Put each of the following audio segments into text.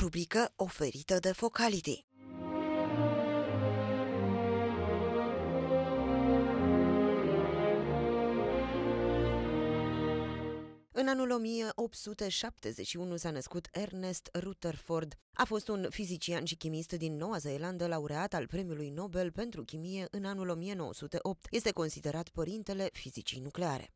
rubrică oferită de Focality. În anul 1871 s-a născut Ernest Rutherford. A fost un fizician și chimist din Noua Zeelandă, laureat al Premiului Nobel pentru Chimie în anul 1908. Este considerat părintele fizicii nucleare.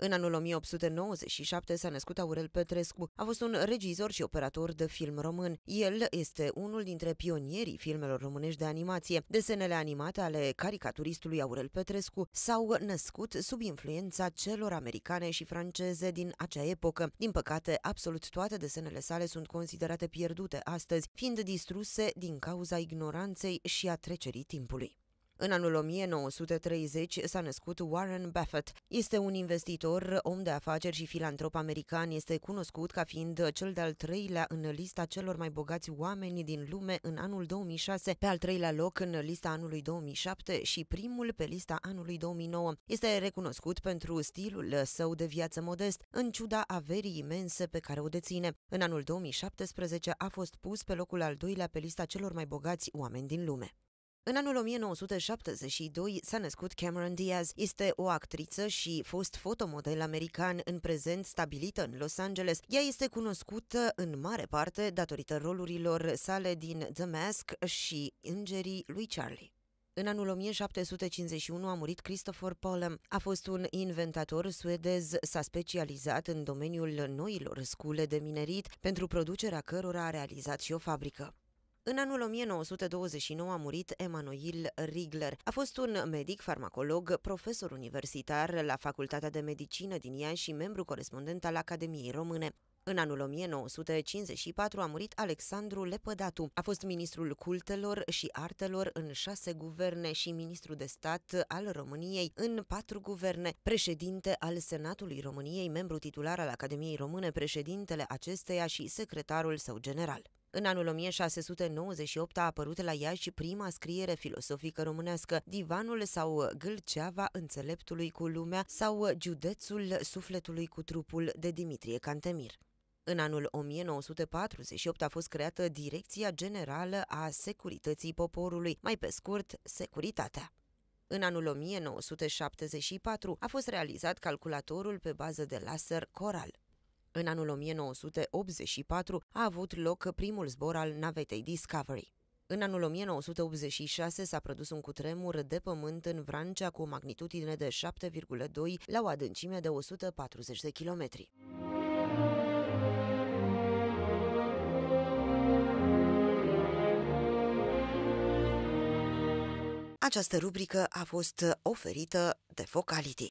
În anul 1897 s-a născut Aurel Petrescu. A fost un regizor și operator de film român. El este unul dintre pionierii filmelor românești de animație. Desenele animate ale caricaturistului Aurel Petrescu s-au născut sub influența celor americane și franceze din acea epocă. Din păcate, absolut toate desenele sale sunt considerate pierdute astăzi, fiind distruse din cauza ignoranței și a trecerii timpului. În anul 1930 s-a născut Warren Buffett. Este un investitor, om de afaceri și filantrop american. Este cunoscut ca fiind cel de-al treilea în lista celor mai bogați oameni din lume în anul 2006, pe al treilea loc în lista anului 2007 și primul pe lista anului 2009. Este recunoscut pentru stilul său de viață modest, în ciuda averii imense pe care o deține. În anul 2017 a fost pus pe locul al doilea pe lista celor mai bogați oameni din lume. În anul 1972 s-a născut Cameron Diaz. Este o actriță și fost fotomodel american în prezent stabilită în Los Angeles. Ea este cunoscută în mare parte datorită rolurilor sale din The Mask și Îngerii lui Charlie. În anul 1751 a murit Christopher Polem. A fost un inventator suedez, s-a specializat în domeniul noilor scule de minerit, pentru producerea cărora a realizat și o fabrică. În anul 1929 a murit Emanuel Rigler. A fost un medic, farmacolog, profesor universitar la Facultatea de Medicină din Iași și membru corespondent al Academiei Române. În anul 1954 a murit Alexandru Lepădatu. A fost ministrul cultelor și artelor în șase guverne și ministru de stat al României în patru guverne, președinte al Senatului României, membru titular al Academiei Române, președintele acesteia și secretarul său general. În anul 1698 a apărut la Iași prima scriere filosofică românească, Divanul sau Gâlceava înțeleptului cu lumea sau Județul sufletului cu trupul de Dimitrie Cantemir. În anul 1948 a fost creată Direcția Generală a Securității Poporului, mai pe scurt, Securitatea. În anul 1974 a fost realizat calculatorul pe bază de laser Coral. În anul 1984 a avut loc primul zbor al navetei Discovery. În anul 1986 s-a produs un cutremur de pământ în Vrancea cu o magnitudine de 7,2 la o adâncime de 140 de kilometri. Această rubrică a fost oferită de Focality.